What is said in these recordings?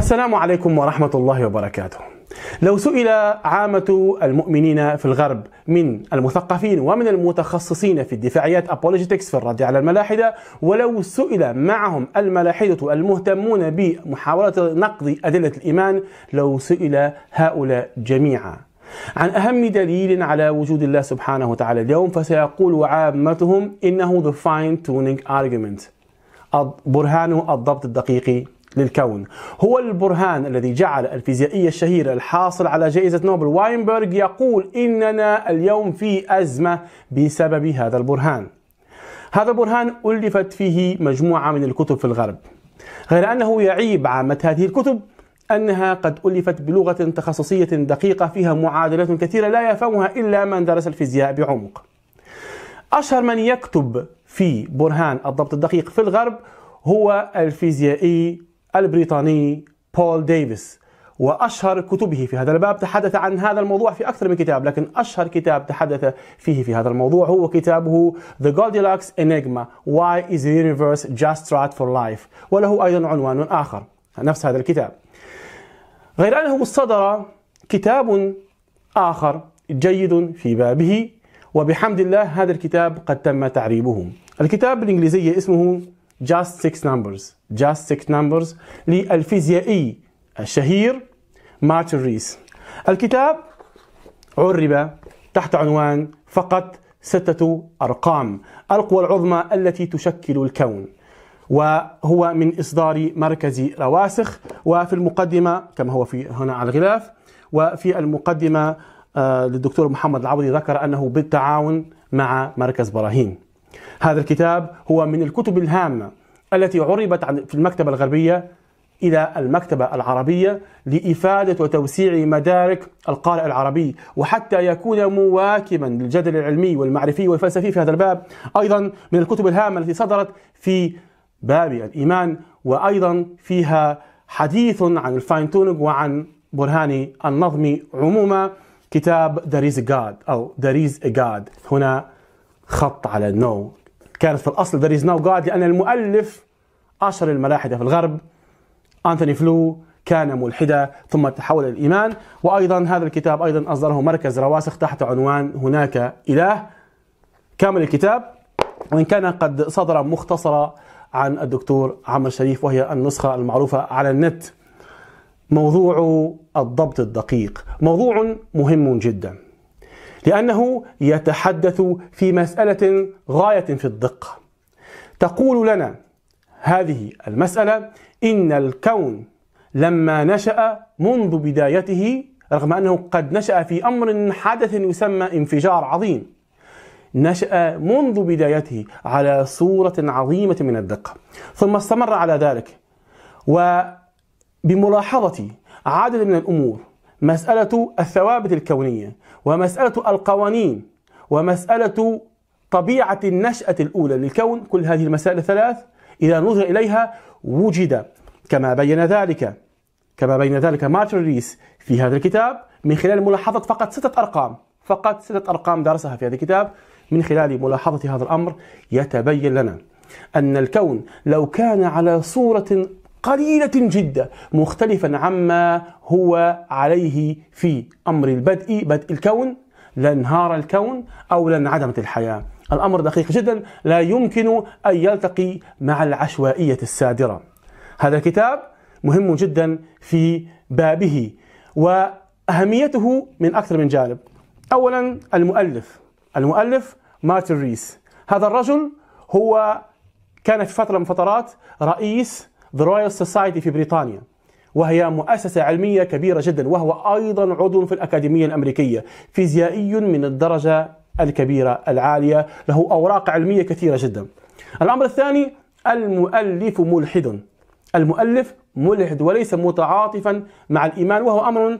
السلام عليكم ورحمة الله وبركاته. لو سئل عامة المؤمنين في الغرب من المثقفين ومن المتخصصين في الدفاعيات أبولوجيتكس في الرد على الملاحدة ولو سئل معهم الملاحدة المهتمون بمحاولة نقد أدلة الإيمان لو سئل هؤلاء جميعا عن أهم دليل على وجود الله سبحانه وتعالى اليوم فسيقول عامتهم إنه the fine tuning argument برهان الضبط الدقيق للكون هو البرهان الذي جعل الفيزيائي الشهير الحاصل على جائزة نوبل واينبرغ يقول إننا اليوم في أزمة بسبب هذا البرهان هذا البرهان ألفت فيه مجموعة من الكتب في الغرب غير أنه يعيب عامة هذه الكتب أنها قد ألفت بلغة تخصصية دقيقة فيها معادلات كثيرة لا يفهمها إلا من درس الفيزياء بعمق أشهر من يكتب في برهان الضبط الدقيق في الغرب هو الفيزيائي البريطاني بول ديفيس وأشهر كتبه في هذا الباب تحدث عن هذا الموضوع في أكثر من كتاب لكن أشهر كتاب تحدث فيه في هذا الموضوع هو كتابه The Goldilocks Enigma Why is the Universe Just Right for Life وله أيضا عنوان آخر نفس هذا الكتاب غير أنه صدر كتاب آخر جيد في بابه وبحمد الله هذا الكتاب قد تم تعريبه الكتاب بالإنجليزية اسمه just six numbers just six numbers للفيزيائي الشهير مارتن ريس الكتاب عرب تحت عنوان فقط ستة أرقام القوى العظمى التي تشكل الكون وهو من إصدار مركز رواسخ وفي المقدمة كما هو في هنا على الغلاف وفي المقدمة آه، للدكتور محمد العوضي ذكر أنه بالتعاون مع مركز براهين هذا الكتاب هو من الكتب الهامة التي عربت في المكتبة الغربية إلى المكتبة العربية لإفادة وتوسيع مدارك القارئ العربي وحتى يكون مواكبا للجدل العلمي والمعرفي والفلسفي في هذا الباب أيضا من الكتب الهامة التي صدرت في باب الإيمان وأيضا فيها حديث عن الفاينتونج وعن برهان النظم عموما كتاب داريز جاد أو داريز جاد هنا خط على نو كانت في الاصل ذير از نو جاد لان المؤلف اشهر الملاحده في الغرب انتوني فلو كان ملحدا ثم تحول الى الايمان وايضا هذا الكتاب ايضا اصدره مركز رواسخ تحت عنوان هناك اله كامل الكتاب وان كان قد صدر مختصرة عن الدكتور عمرو شريف وهي النسخه المعروفه على النت موضوع الضبط الدقيق موضوع مهم جدا لأنه يتحدث في مسألة غاية في الدقة تقول لنا هذه المسألة إن الكون لما نشأ منذ بدايته رغم أنه قد نشأ في أمر حدث يسمى انفجار عظيم نشأ منذ بدايته على صورة عظيمة من الدقة ثم استمر على ذلك وبملاحظة عدد من الأمور مسألة الثوابت الكونية ومسألة القوانين ومسألة طبيعة النشأة الأولى للكون كل هذه المسائل الثلاث إذا نظر إليها وجد كما بين ذلك كما بين ذلك مارتن ريس في هذا الكتاب من خلال ملاحظة فقط ستة أرقام فقط ستة أرقام درسها في هذا الكتاب من خلال ملاحظة هذا الأمر يتبين لنا أن الكون لو كان على صورة قليلة جدا مختلفا عما هو عليه في أمر البدء بدء الكون لانهار الكون أو لانعدمت الحياة الأمر دقيق جدا لا يمكن أن يلتقي مع العشوائية السادرة هذا الكتاب مهم جدا في بابه وأهميته من أكثر من جانب أولا المؤلف المؤلف مارتن ريس هذا الرجل هو كان في فترة من فترات رئيس The Royal Society في بريطانيا وهي مؤسسة علمية كبيرة جدا وهو أيضا عضو في الأكاديمية الأمريكية فيزيائي من الدرجة الكبيرة العالية له أوراق علمية كثيرة جدا الأمر الثاني المؤلف ملحد المؤلف ملحد وليس متعاطفا مع الإيمان وهو أمر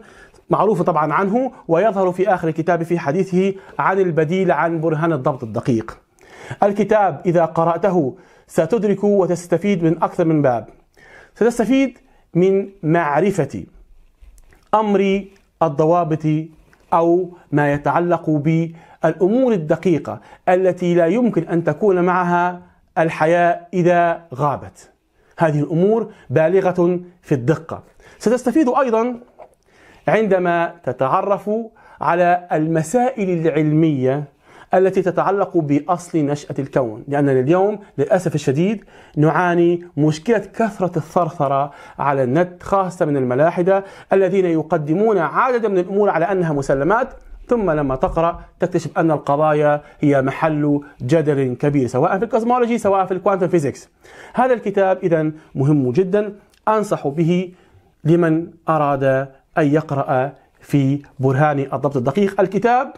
معروف طبعا عنه ويظهر في آخر الكتاب في حديثه عن البديل عن برهان الضبط الدقيق الكتاب إذا قرأته ستدرك وتستفيد من أكثر من باب ستستفيد من معرفة أمر الضوابط أو ما يتعلق بالأمور الدقيقة التي لا يمكن أن تكون معها الحياة إذا غابت هذه الأمور بالغة في الدقة ستستفيد أيضا عندما تتعرف على المسائل العلمية التي تتعلق بأصل نشأة الكون لأننا اليوم للأسف الشديد نعاني مشكلة كثرة الثرثرة على النت خاصة من الملاحدة الذين يقدمون عددا من الأمور على أنها مسلمات ثم لما تقرا تكتشف ان القضايا هي محل جدل كبير سواء في الكوزمولوجي سواء في الكوانتم فيزيكس. هذا الكتاب اذا مهم جدا انصح به لمن اراد ان يقرا في برهان الضبط الدقيق الكتاب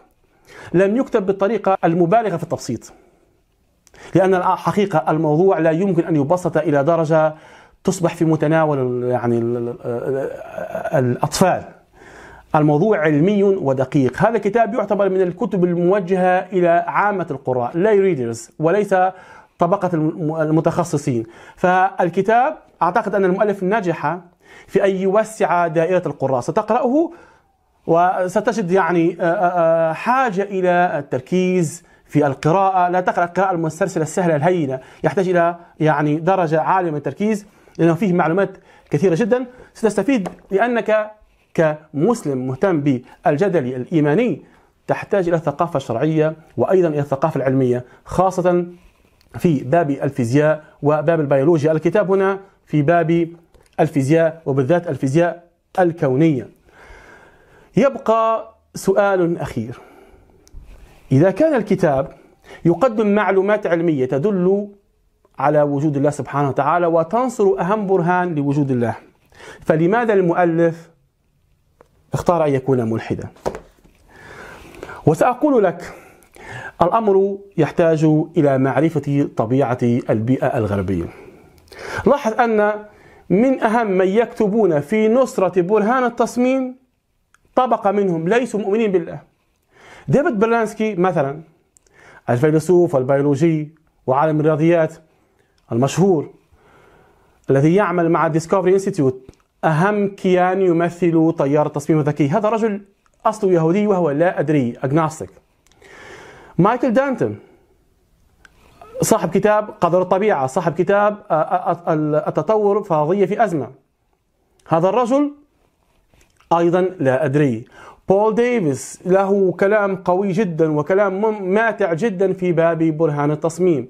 لم يكتب بالطريقة المبالغة في التبسيط لأن الحقيقة الموضوع لا يمكن أن يبسط إلى درجة تصبح في متناول يعني الأطفال الموضوع علمي ودقيق هذا الكتاب يعتبر من الكتب الموجهة إلى عامة القراء لا ريدرز وليس طبقة المتخصصين فالكتاب أعتقد أن المؤلف نجح في أن يوسع دائرة القراء ستقرأه وستجد يعني آه، آه، آه، حاجة إلى التركيز في القراءة لا تقرأ القراءة المسترسلة السهلة الهينة يحتاج إلى يعني درجة عالية من التركيز لأنه فيه معلومات كثيرة جدا ستستفيد لأنك كمسلم مهتم بالجدل الإيماني تحتاج إلى الثقافة الشرعية وأيضا إلى الثقافة العلمية خاصة في باب الفيزياء وباب البيولوجيا الكتاب هنا في باب الفيزياء وبالذات الفيزياء الكونية يبقى سؤال أخير إذا كان الكتاب يقدم معلومات علمية تدل على وجود الله سبحانه وتعالى وتنصر أهم برهان لوجود الله فلماذا المؤلف اختار أن يكون ملحدا وسأقول لك الأمر يحتاج إلى معرفة طبيعة البيئة الغربية لاحظ أن من أهم من يكتبون في نصرة برهان التصميم طبقة منهم ليسوا مؤمنين بالله ديفيد برلانسكي مثلا الفيلسوف والبيولوجي وعالم الرياضيات المشهور الذي يعمل مع ديسكفري انستيتيوت أهم كيان يمثل تيار التصميم الذكي هذا رجل أصله يهودي وهو لا أدري أجناستيك مايكل دانتون صاحب كتاب قدر الطبيعة صاحب كتاب آه، آه، آه، التطور فرضية في أزمة هذا الرجل أيضا لا أدري بول ديفيس له كلام قوي جدا وكلام ماتع جدا في باب برهان التصميم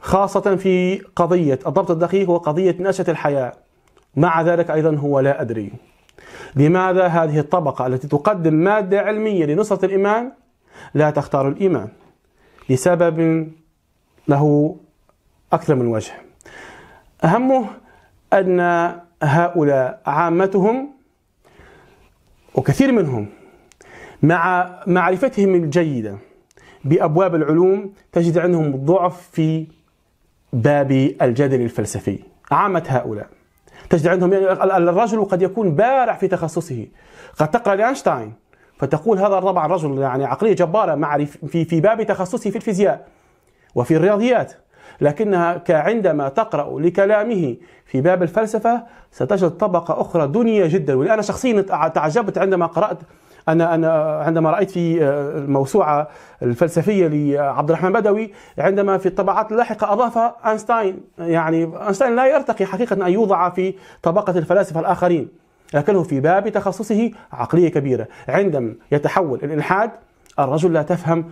خاصة في قضية الضبط الدقيق وقضية نشأة الحياة مع ذلك أيضا هو لا أدري لماذا هذه الطبقة التي تقدم مادة علمية لنصرة الإيمان لا تختار الإيمان لسبب له أكثر من وجه أهمه أن هؤلاء عامتهم وكثير منهم مع معرفتهم الجيدة بأبواب العلوم تجد عندهم ضعف في باب الجدل الفلسفي عامة هؤلاء تجد عندهم يعني الرجل قد يكون بارع في تخصصه قد تقرأ لأينشتاين فتقول هذا الرابع رجل يعني عقلية جبارة معرف في في باب تخصصه في الفيزياء وفي الرياضيات لكنها كعندما تقرأ لكلامه في باب الفلسفة ستجد طبقة أخرى دنيا جدا وأنا شخصيا تعجبت عندما قرأت انا انا عندما رايت في آه، الموسوعه الفلسفيه لعبد الرحمن بدوي عندما في الطبعات اللاحقه اضاف اينشتاين يعني اينشتاين لا يرتقي حقيقه ان يوضع في طبقه الفلاسفه الاخرين لكنه في باب تخصصه عقليه كبيره عندما يتحول الالحاد الرجل لا تفهم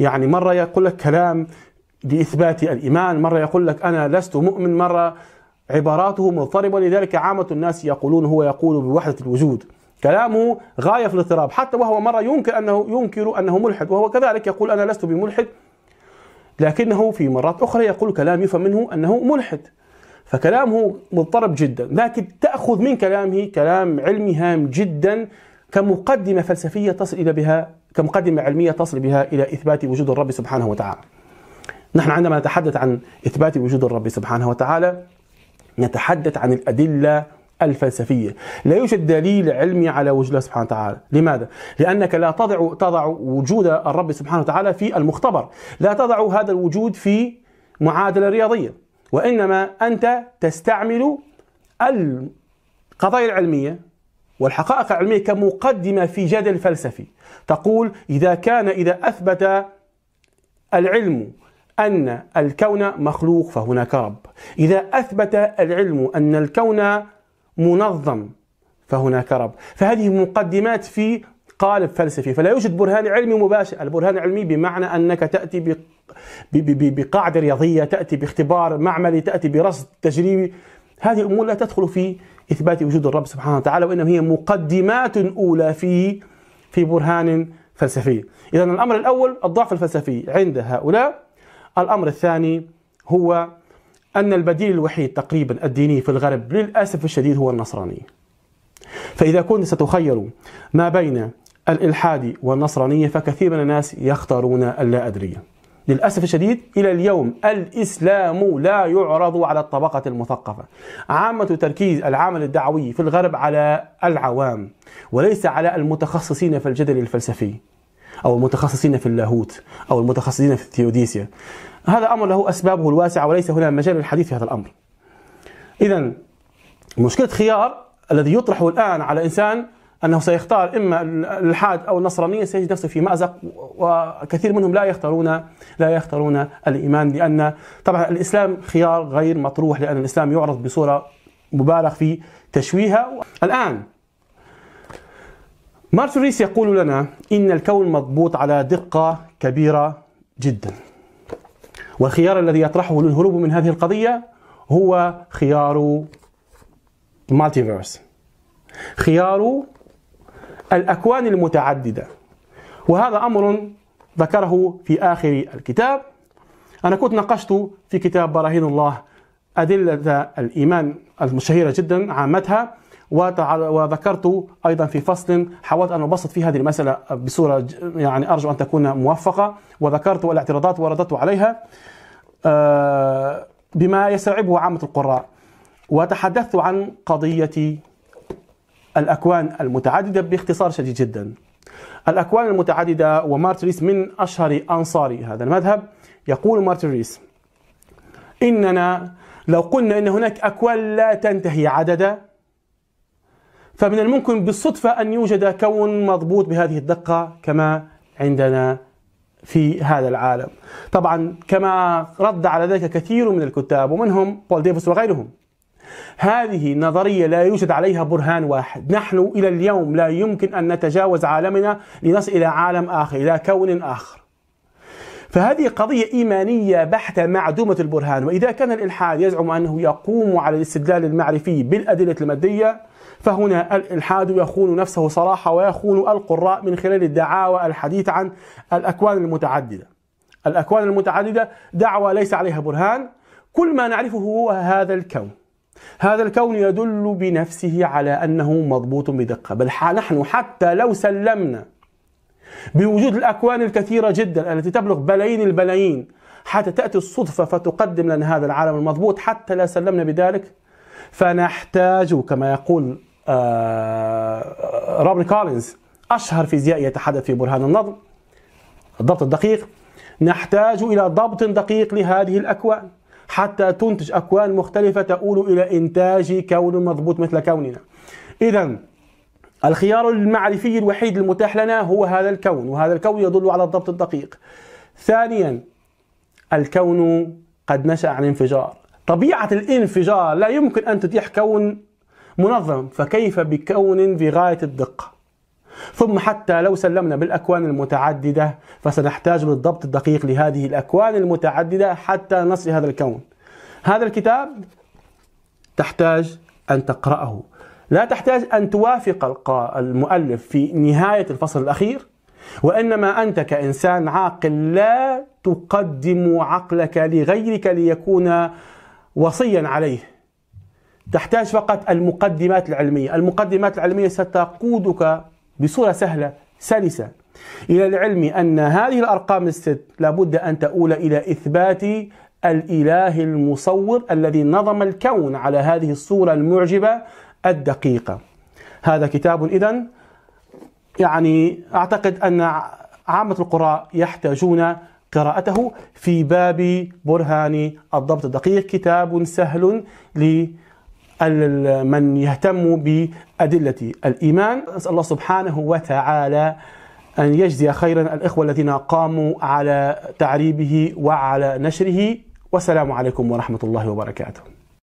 يعني مرة يقول لك كلام لإثبات الإيمان مرة يقول لك أنا لست مؤمن مرة عباراته مضطربة لذلك عامة الناس يقولون هو يقول بوحدة الوجود كلامه غاية في الاضطراب حتى وهو مرة ينكر أنه ينكر أنه ملحد وهو كذلك يقول أنا لست بملحد لكنه في مرات أخرى يقول كلام يفهم منه أنه ملحد فكلامه مضطرب جدا لكن تأخذ من كلامه كلام علمي هام جدا كمقدمة فلسفية تصل إلى بها كمقدمة علمية تصل بها إلى إثبات وجود الرب سبحانه وتعالى نحن عندما نتحدث عن إثبات وجود الرب سبحانه وتعالى نتحدث عن الأدلة الفلسفية لا يوجد دليل علمي على وجود الله سبحانه وتعالى لماذا؟ لأنك لا تضع تضع وجود الرب سبحانه وتعالى في المختبر لا تضع هذا الوجود في معادلة رياضية وإنما أنت تستعمل القضايا العلمية والحقائق العلمية كمقدمة في جدل فلسفي تقول إذا كان إذا أثبت العلم أن الكون مخلوق فهناك رب إذا أثبت العلم أن الكون منظم فهناك رب فهذه مقدمات في قالب فلسفي فلا يوجد برهان علمي مباشر البرهان العلمي بمعنى أنك تأتي بقاعدة رياضية تأتي باختبار معملي تأتي برصد تجريبي هذه الأمور لا تدخل في إثبات وجود الرب سبحانه وتعالى وإنما هي مقدمات أولى في في برهان فلسفي إذا الأمر الأول الضعف الفلسفي عند هؤلاء الأمر الثاني هو أن البديل الوحيد تقريبا الديني في الغرب للأسف الشديد هو النصرانية فإذا كنت ستخير ما بين الإلحاد والنصرانية فكثير من الناس يختارون اللا أدرية للأسف الشديد إلى اليوم الإسلام لا يعرض على الطبقة المثقفة عامة تركيز العمل الدعوي في الغرب على العوام وليس على المتخصصين في الجدل الفلسفي أو المتخصصين في اللاهوت أو المتخصصين في الثيوديسيا هذا أمر له أسبابه الواسعة وليس هنا مجال للحديث في هذا الأمر إذا مشكلة خيار الذي يطرح الآن على إنسان أنه سيختار إما الإلحاد أو النصرانية سيجد نفسه في مأزق وكثير منهم لا يختارون لا يختارون الإيمان لأن طبعا الإسلام خيار غير مطروح لأن الإسلام يعرض بصورة مبالغ في تشويهها الآن مارس ريس يقول لنا إن الكون مضبوط على دقة كبيرة جدا والخيار الذي يطرحه للهروب من هذه القضية هو خيار مالتيفيرس خيار الأكوان المتعددة وهذا أمر ذكره في آخر الكتاب أنا كنت ناقشت في كتاب براهين الله أدلة الإيمان الشهيرة جدا عامتها وذكرت أيضا في فصل حاولت أن أبسط في هذه المسألة بصورة يعني أرجو أن تكون موفقة وذكرت الاعتراضات ورددت عليها آه، بما يستوعبه عامة القراء وتحدثت عن قضية الأكوان المتعددة باختصار شديد جدا الأكوان المتعددة ومارتريس من أشهر أنصار هذا المذهب يقول مارتريس إننا لو قلنا أن هناك أكوان لا تنتهي عددا فمن الممكن بالصدفة أن يوجد كون مضبوط بهذه الدقة كما عندنا في هذا العالم طبعا كما رد على ذلك كثير من الكتاب ومنهم بول ديفيس وغيرهم هذه نظرية لا يوجد عليها برهان واحد نحن إلى اليوم لا يمكن أن نتجاوز عالمنا لنصل إلى عالم آخر إلى كون آخر فهذه قضية إيمانية بحتة معدومة البرهان وإذا كان الإلحاد يزعم أنه يقوم على الاستدلال المعرفي بالأدلة المادية فهنا الإلحاد يخون نفسه صراحة ويخون القراء من خلال الدعاوى الحديث عن الأكوان المتعددة الأكوان المتعددة دعوة ليس عليها برهان كل ما نعرفه هو هذا الكون هذا الكون يدل بنفسه على أنه مضبوط بدقة بل نحن حتى لو سلمنا بوجود الأكوان الكثيرة جدا التي تبلغ بلايين البلايين حتى تأتي الصدفة فتقدم لنا هذا العالم المضبوط حتى لا سلمنا بذلك فنحتاج كما يقول آه، روبن كولينز أشهر فيزيائي يتحدث في برهان النظم الضبط الدقيق نحتاج إلى ضبط دقيق لهذه الأكوان حتى تنتج أكوان مختلفة تؤول إلى إنتاج كون مضبوط مثل كوننا إذا الخيار المعرفي الوحيد المتاح لنا هو هذا الكون وهذا الكون يدل على الضبط الدقيق ثانيا الكون قد نشأ عن انفجار طبيعة الانفجار لا يمكن أن تتيح كون منظم فكيف بكون في غاية الدقة ثم حتى لو سلمنا بالأكوان المتعددة فسنحتاج للضبط الدقيق لهذه الأكوان المتعددة حتى نصل هذا الكون هذا الكتاب تحتاج أن تقرأه لا تحتاج أن توافق المؤلف في نهاية الفصل الأخير وإنما أنت كإنسان عاقل لا تقدم عقلك لغيرك ليكون وصيا عليه تحتاج فقط المقدمات العلمية المقدمات العلمية ستقودك بصورة سهلة سلسة إلى العلم أن هذه الأرقام الست لابد أن تؤول إلى إثبات الإله المصور الذي نظم الكون على هذه الصورة المعجبة الدقيقة هذا كتاب إذا يعني أعتقد أن عامة القراء يحتاجون قراءته في باب برهان الضبط الدقيق كتاب سهل لي من يهتم بأدلة الإيمان نسأل الله سبحانه وتعالى أن يجزي خيرا الإخوة الذين قاموا على تعريبه وعلى نشره والسلام عليكم ورحمة الله وبركاته